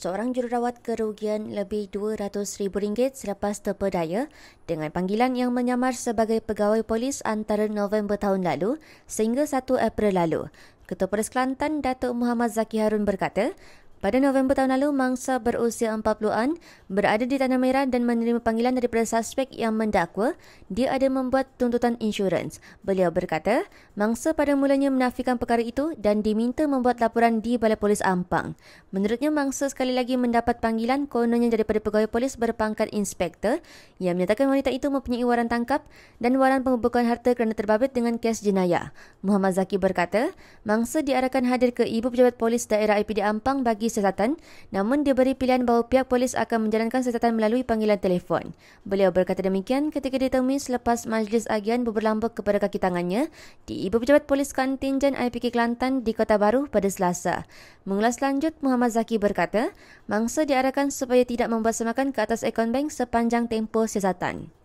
seorang jururawat kerugian lebih RM200,000 selepas terpedaya dengan panggilan yang menyamar sebagai pegawai polis antara November tahun lalu sehingga 1 April lalu. Ketua Polis Kelantan, Datuk Muhammad Zaki Harun berkata, pada November tahun lalu, mangsa berusia 40-an berada di Tanah Merah dan menerima panggilan daripada suspek yang mendakwa dia ada membuat tuntutan insurans. Beliau berkata, mangsa pada mulanya menafikan perkara itu dan diminta membuat laporan di Balai Polis Ampang. Menurutnya, mangsa sekali lagi mendapat panggilan kononnya daripada pegawai polis berpangkat inspektor yang menyatakan wanita itu mempunyai waran tangkap dan waran pembekuan harta kerana terbabit dengan kes jenayah. Muhammad Zaki berkata, mangsa diarahkan hadir ke Ibu Pejabat Polis Daerah IPD Ampang bagi siasatan namun dia beri pilihan bahawa pihak polis akan menjalankan siasatan melalui panggilan telefon. Beliau berkata demikian ketika ditemui selepas majlis agian berlambak kepada kaki tangannya di Ibu Pejabat Polis Kantinjen IPK Kelantan di Kota Baru pada Selasa. Mengulas lanjut, Muhammad Zaki berkata, mangsa diarahkan supaya tidak membuat semakan ke atas ekon bank sepanjang tempoh siasatan.